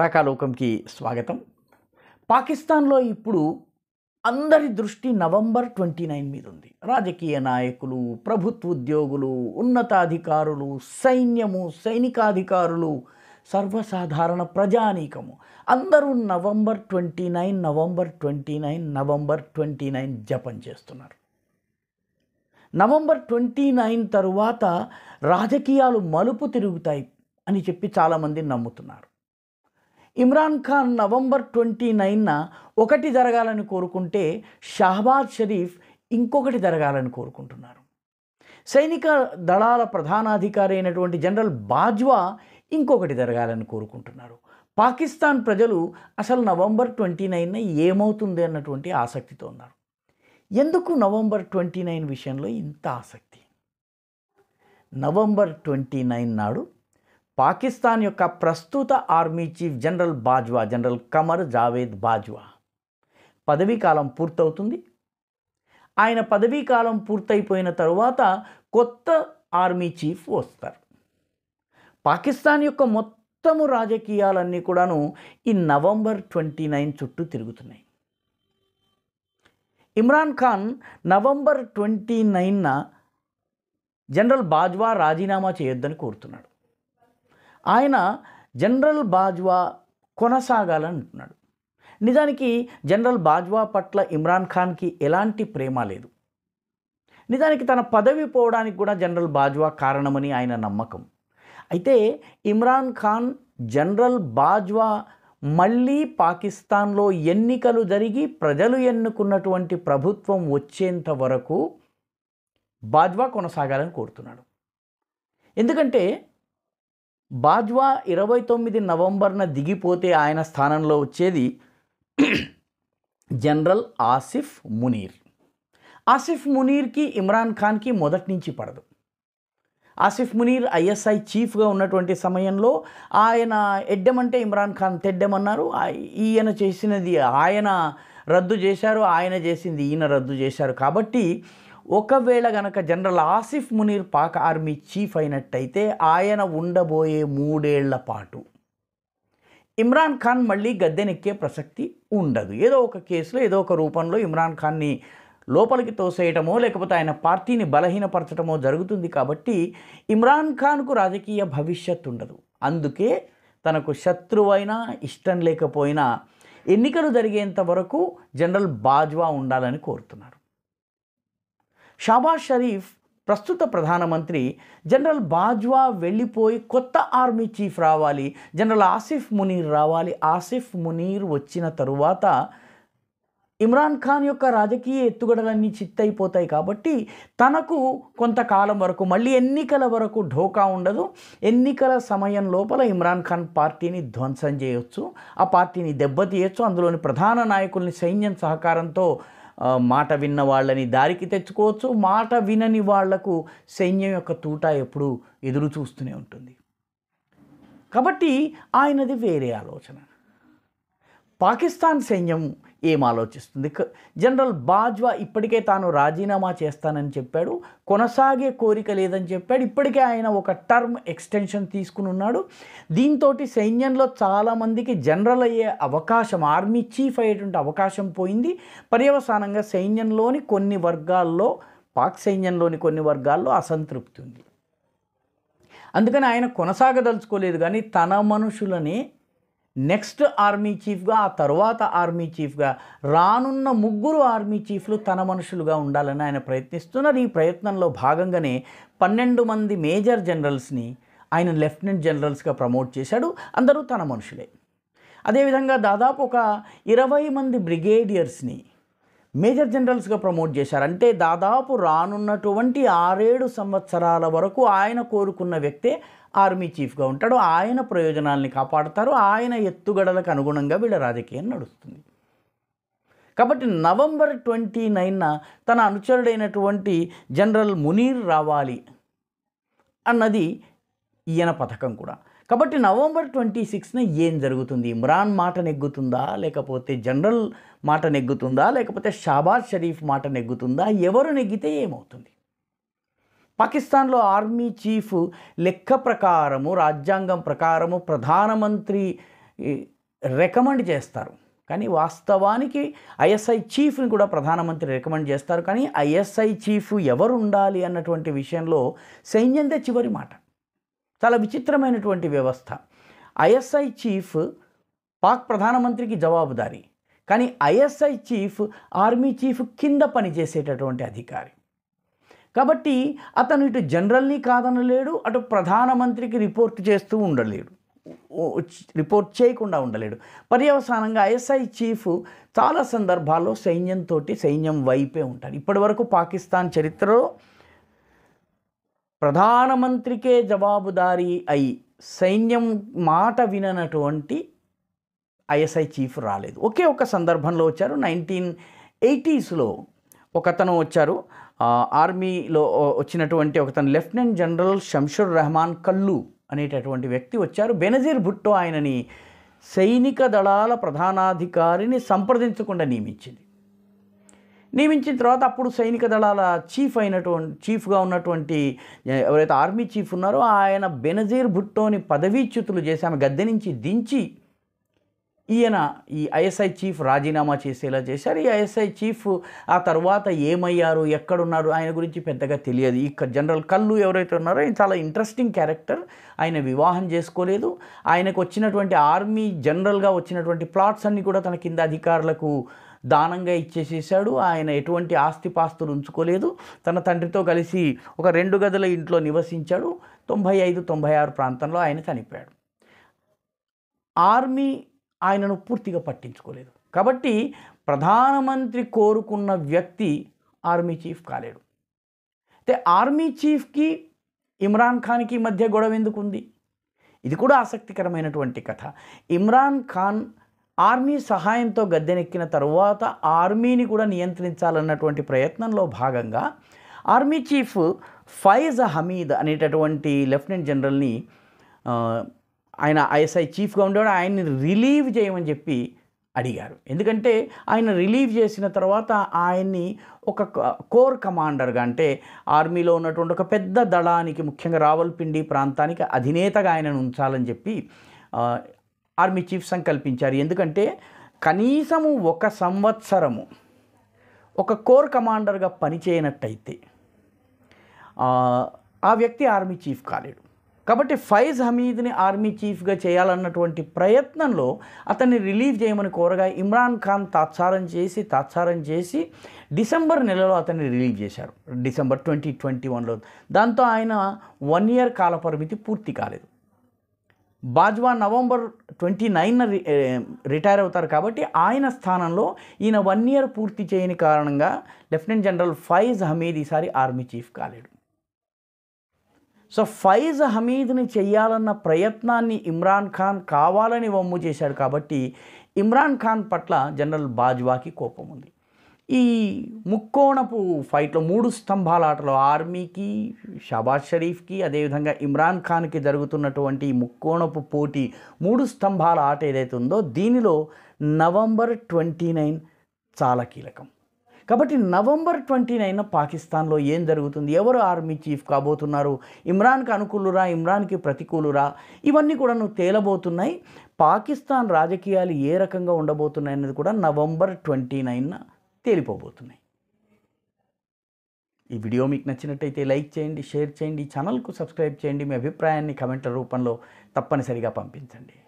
రాకాలోకంకి స్వాగతం పాకిస్తాన్లో ఇప్పుడు అందరి దృష్టి నవంబర్ ట్వంటీ నైన్ మీద ఉంది రాజకీయ నాయకులు ప్రభుత్వ ఉద్యోగులు ఉన్నతాధికారులు సైన్యము సైనికాధికారులు సర్వసాధారణ ప్రజానీకము అందరూ November twenty nine November twenty nine November twenty nine జపం చేస్తున్నారు నవంబర్ ట్వంటీ నైన్ తరువాత రాజకీయాలు మలుపు తిరుగుతాయి అని చెప్పి చాలామంది నమ్ముతున్నారు ఇమ్రాన్ ఖాన్ నవంబర్ ట్వంటీ నైన్న ఒకటి జరగాలని కోరుకుంటే షహబాజ్ షరీఫ్ ఇంకొకటి జరగాలని కోరుకుంటున్నారు సైనిక దళాల ప్రధానాధికారి అయినటువంటి జనరల్ బాజ్వా ఇంకొకటి జరగాలని కోరుకుంటున్నారు పాకిస్తాన్ ప్రజలు అసలు నవంబర్ ట్వంటీ నైన్ ఏమవుతుంది అన్నటువంటి ఆసక్తితో ఉన్నారు ఎందుకు నవంబర్ ట్వంటీ నైన్ విషయంలో ఇంత ఆసక్తి నవంబర్ ట్వంటీ నైన్ నాడు పాకిస్తాన్ యొక్క ప్రస్తుత army chief general Bajwa general Qamar Javed Bajwa పదవీకాలం పూర్తవుతుంది ఆయన పదవీకాలం పూర్తయిపోయిన తరువాత కొత్త ఆర్మీ చీఫ్ వస్తారు పాకిస్తాన్ యొక్క మొత్తము రాజకీయాలన్నీ కూడాను ఈ నవంబర్ ట్వంటీ నైన్ చుట్టూ తిరుగుతున్నాయి ఇమ్రాన్ ఖాన్ నవంబర్ ట్వంటీ నైన్న జనరల్ బాజ్వా రాజీనామా చేయొద్దని కోరుతున్నాడు ఆయన జనరల్ బాజ్వా కొనసాగాలని అంటున్నాడు నిజానికి జనరల్ బాజ్వా పట్ల ఇమ్రాన్ ఖాన్కి ఎలాంటి ప్రేమ లేదు నిజానికి తన పదవి పోవడానికి కూడా జనరల్ బాజ్వా కారణమని ఆయన నమ్మకం అయితే ఇమ్రాన్ ఖాన్ జనరల్ బాజ్వా మళ్ళీ పాకిస్తాన్లో ఎన్నికలు జరిగి ప్రజలు ఎన్నుకున్నటువంటి ప్రభుత్వం వచ్చేంత వరకు బాజ్వా కొనసాగాలని కోరుతున్నాడు ఎందుకంటే బాజ్వా ఇరవై తొమ్మిది నవంబర్న దిగిపోతే ఆయన స్థానంలో వచ్చేది జనరల్ ఆసిఫ్ మునీర్ ఆసిఫ్ మునీర్కి ఇమ్రాన్ ఖాన్కి మొదటి నుంచి పడదు ఆసిఫ్ మునీర్ ఐఎస్ఐ చీఫ్గా ఉన్నటువంటి సమయంలో ఆయన ఎడ్డమంటే ఇమ్రాన్ ఖాన్ తెడ్డమన్నారు ఈయన చేసినది ఆయన రద్దు చేశారు ఆయన చేసింది ఈయన రద్దు చేశారు కాబట్టి ఒకవేళ గనక general Asif Munir Pak army chief అయినట్టయితే ఆయన ఉండబోయే మూడేళ్ల పాటు ఇమ్రాన్ ఖాన్ మళ్ళీ గద్దెనెక్కే ప్రసక్తి ఉండదు ఏదో ఒక కేసులో ఏదో ఒక రూపంలో ఇమ్రాన్ ఖాన్ని లోపలికి తోసేయటమో లేకపోతే ఆయన పార్టీని బలహీనపరచడమో జరుగుతుంది కాబట్టి ఇమ్రాన్ ఖాన్కు రాజకీయ భవిష్యత్తు ఉండదు అందుకే తనకు శత్రువైనా ఇష్టం లేకపోయినా ఎన్నికలు జరిగేంత వరకు జనరల్ బాజ్వా ఉండాలని కోరుతున్నారు షాబాజ్ షరీఫ్ ప్రస్తుత ప్రధానమంత్రి జనరల్ బాజ్వా వెళ్ళిపోయి కొత్త ఆర్మీ చీఫ్ రావాలి జనరల్ ఆసిఫ్ మునీర్ రావాలి ఆసిఫ్ మునీర్ వచ్చిన తరువాత ఇమ్రాన్ ఖాన్ యొక్క రాజకీయ ఎత్తుగడలన్నీ చిత్తైపోతాయి కాబట్టి తనకు కొంతకాలం వరకు మళ్ళీ ఎన్నికల వరకు ఢోకా ఉండదు ఎన్నికల సమయం లోపల ఇమ్రాన్ ఖాన్ పార్టీని ధ్వంసం చేయొచ్చు ఆ పార్టీని దెబ్బతీయచ్చు అందులోని ప్రధాన నాయకుల్ని సైన్యం సహకారంతో మాట విన్న వాళ్ళని దారికి తెచ్చుకోవచ్చు మాట వినని వాళ్లకు సైన్యం యొక్క తూట ఎప్పుడు ఎదురు చూస్తూనే ఉంటుంది కాబట్టి ఆయనది వేరే ఆలోచన పాకిస్తాన్ సైన్యం ఏం ఆలోచిస్తుంది జనరల్ బాజ్వా ఇప్పటికే తాను రాజీనామా చేస్తానని చెప్పాడు కొనసాగే కోరిక లేదని చెప్పాడు ఇప్పటికే ఆయన ఒక టర్మ్ ఎక్స్టెన్షన్ తీసుకుని ఉన్నాడు దీంతో సైన్యంలో చాలామందికి జనరల్ అయ్యే అవకాశం ఆర్మీ చీఫ్ అయ్యేటువంటి అవకాశం పోయింది పర్యవసానంగా సైన్యంలోని కొన్ని వర్గాల్లో పాక్ సైన్యంలోని కొన్ని వర్గాల్లో అసంతృప్తి ఉంది అందుకని ఆయన కొనసాగదలుచుకోలేదు కానీ తన మనుషులని నెక్స్ట్ ఆర్మీ చీఫ్గా ఆ తర్వాత ఆర్మీ చీఫ్గా రానున్న ముగ్గురు ఆర్మీ చీఫ్లు తన మనుషులుగా ఉండాలని ఆయన ప్రయత్నిస్తున్నారు ఈ ప్రయత్నంలో భాగంగానే పన్నెండు మంది మేజర్ జనరల్స్ని ఆయన లెఫ్టినెంట్ జనరల్స్గా ప్రమోట్ చేశాడు అందరూ తన మనుషులే అదేవిధంగా దాదాపు ఒక ఇరవై మంది బ్రిగేడియర్స్ని మేజర్ జనరల్స్గా ప్రమోట్ చేశారు అంటే దాదాపు రానున్నటువంటి ఆరేడు సంవత్సరాల వరకు ఆయన కోరుకున్న వ్యక్తే ఆర్మీ చీఫ్గా ఉంటాడు ఆయన ప్రయోజనాల్ని కాపాడతారు ఆయన ఎత్తుగడలకు అనుగుణంగా వీళ్ళ రాజకీయం నడుస్తుంది కాబట్టి నవంబర్ ట్వంటీ నైన్న తన అనుచరుడైనటువంటి జనరల్ మునీర్ రావాలి అన్నది ఈయన పథకం కూడా కాబట్టి నవంబర్ ట్వంటీ సిక్స్న ఏం జరుగుతుంది ఇమ్రాన్ మాట నెగ్గుతుందా లేకపోతే జనరల్ మాట నెగ్గుతుందా లేకపోతే షాబాజ్ షరీఫ్ మాట నెగ్గుతుందా ఎవరు నెగ్గితే ఏమవుతుంది పాకిస్తాన్లో ఆర్మీ చీఫ్ లెక్క ప్రకారము రాజ్యాంగం ప్రకారము ప్రధానమంత్రి రికమెండ్ చేస్తారు కానీ వాస్తవానికి ఐఎస్ఐ చీఫ్ని కూడా ప్రధానమంత్రి రికమెండ్ చేస్తారు కానీ ఐఎస్ఐ చీఫ్ ఎవరు ఉండాలి అన్నటువంటి విషయంలో సైన్యందే చివరి మాట చాలా విచిత్రమైనటువంటి వ్యవస్థ ఐఎస్ఐ చీఫ్ పాక్ ప్రధానమంత్రికి జవాబుదారి కానీ ఐఎస్ఐ చీఫ్ ఆర్మీ చీఫ్ కింద పనిచేసేటటువంటి అధికారి కాబట్టి అతను ఇటు జనరల్ని కాదనలేడు అటు ప్రధానమంత్రికి రిపోర్ట్ చేస్తూ ఉండలేడు రిపోర్ట్ చేయకుండా ఉండలేడు పర్యవసానంగా ఐఎస్ఐ చీఫ్ చాలా సందర్భాల్లో సైన్యంతో సైన్యం వైపే ఉంటాడు ఇప్పటి వరకు పాకిస్తాన్ చరిత్రలో ప్రధానమంత్రికే జవాబుదారీ అయి సైన్యం మాట విననటువంటి ఐఎస్ఐ చీఫ్ రాలేదు ఒకే ఒక సందర్భంలో వచ్చారు నైన్టీన్ ఎయిటీస్లో ఒకతను వచ్చారు ఆర్మీలో వచ్చినటువంటి ఒకతను లెఫ్టినెంట్ జనరల్ షంషుర్ రెహమాన్ కల్లు అనేటటువంటి వ్యక్తి వచ్చారు బెనజీర్ భుట్టో ఆయనని సైనిక దళాల ప్రధానాధికారిని సంప్రదించకుండా నియమించింది నియమించిన తర్వాత అప్పుడు సైనిక దళాల చీఫ్ అయినటువంటి చీఫ్గా ఉన్నటువంటి ఎవరైతే ఆర్మీ చీఫ్ ఉన్నారో ఆయన బెనజీర్ భుట్టోని పదవీచ్యుతులు చేసి ఆమె గద్దె నుంచి దించి ఈయన ఈ ఐఎస్ఐ చీఫ్ రాజీనామా చేసేలా చేశారు ఈ ఐఎస్ఐ చీఫ్ ఆ తర్వాత ఏమయ్యారు ఎక్కడున్నారు ఆయన గురించి పెద్దగా తెలియదు ఈ జనరల్ కల్లు ఎవరైతే ఉన్నారో ఆయన చాలా ఇంట్రెస్టింగ్ క్యారెక్టర్ ఆయన వివాహం చేసుకోలేదు ఆయనకు వచ్చినటువంటి ఆర్మీ జనరల్గా వచ్చినటువంటి ప్లాట్స్ అన్నీ కూడా తన కింద అధికారులకు దానంగా ఇచ్చేసేసాడు ఆయన ఎటువంటి ఆస్తిపాస్తులు ఉంచుకోలేదు తన తండ్రితో కలిసి ఒక రెండు గదుల ఇంట్లో నివసించాడు తొంభై ఐదు తొంభై ఆరు ప్రాంతంలో ఆయన చనిపోయాడు ఆర్మీ ఆయనను పూర్తిగా పట్టించుకోలేదు కాబట్టి ప్రధానమంత్రి కోరుకున్న వ్యక్తి ఆర్మీ చీఫ్ కాలేడు అయితే ఆర్మీ చీఫ్కి ఇమ్రాన్ ఖాన్కి మధ్య గొడవ ఎందుకు ఉంది ఇది కూడా ఆసక్తికరమైనటువంటి కథ ఇమ్రాన్ ఖాన్ ఆర్మీ సహాయంతో గద్దెనెక్కిన తరువాత ఆర్మీని కూడా నియంత్రించాలన్నటువంటి ప్రయత్నంలో భాగంగా ఆర్మీ చీఫ్ ఫైజ్ హమీద్ అనేటటువంటి లెఫ్టినెంట్ జనరల్ని ఆయన ఐఎస్ఐ చీఫ్గా ఉండేవాడు ఆయన్ని రిలీవ్ చేయమని చెప్పి అడిగారు ఎందుకంటే ఆయన రిలీవ్ చేసిన తర్వాత ఆయన్ని ఒక కోర్ కమాండర్గా అంటే ఆర్మీలో ఉన్నటువంటి ఒక పెద్ద దళానికి ముఖ్యంగా రావల్పిండి ప్రాంతానికి అధినేతగా ఆయనను ఉంచాలని చెప్పి ఆర్మీ చీఫ్ సంకల్పించారు ఎందుకంటే కనీసము ఒక సంవత్సరము ఒక కోర్ కమాండర్గా పనిచేయనట్టయితే ఆ వ్యక్తి ఆర్మీ చీఫ్ కాలేడు కాబట్టి ఫైజ్ హమీద్ని ఆర్మీ చీఫ్గా చేయాలన్నటువంటి ప్రయత్నంలో అతన్ని రిలీవ్ చేయమని కోరగా ఇమ్రాన్ ఖాన్ తాత్సారం చేసి తాత్సారం చేసి డిసెంబర్ నెలలో అతన్ని రిలీవ్ చేశారు డిసెంబర్ ట్వంటీ ట్వంటీ వన్లో దాంతో ఆయన వన్ ఇయర్ కాల పరిమితి పూర్తి కాలేదు Bajwa November twenty nine retire అవుతారు కాబట్టి ఆయన స్థానంలో ఈయన వన్ ఇయర్ పూర్తి చేయని కారణంగా లెఫ్టినెంట్ జనరల్ ఫైజ్ హమీద్ ఈసారి ఆర్మీ చీఫ్ కాలేడు సో ఫైజ్ హమీద్ని చేయాలన్న ప్రయత్నాన్ని ఇమ్రాన్ ఖాన్ కావాలని వమ్ము చేశాడు కాబట్టి ఇమ్రాన్ ఖాన్ పట్ల జనరల్ బాజ్వాకి కోపం ఉంది ఈ ముక్కోణపు ఫైట్లో మూడు స్తంభాల ఆటలో ఆర్మీకి షబాజ్ షరీఫ్కి అదేవిధంగా ఇమ్రాన్ ఖాన్కి జరుగుతున్నటువంటి ముక్కోణపు పోటీ మూడు స్తంభాల ఆట ఏదైతే ఉందో దీనిలో నవంబర్ ట్వంటీ నైన్ చాలా కీలకం కాబట్టి నవంబర్ ట్వంటీ నైన్ పాకిస్తాన్లో ఏం జరుగుతుంది ఎవరు ఆర్మీ చీఫ్ కాబోతున్నారు ఇమ్రాన్కి అనుకూలురా ఇమ్రాన్కి ప్రతికూలురా ఇవన్నీ కూడా నువ్వు తేలబోతున్నాయి పాకిస్తాన్ రాజకీయాలు ఏ రకంగా ఉండబోతున్నాయి అనేది కూడా నవంబర్ ట్వంటీ నైన్ తేలిపోబోతున్నాయి ఈ వీడియో మీకు నచ్చినట్టయితే లైక్ చేయండి షేర్ చేయండి ఛానల్కు సబ్స్క్రైబ్ చేయండి మీ అభిప్రాయాన్ని కమెంట్ల రూపంలో తప్పనిసరిగా పంపించండి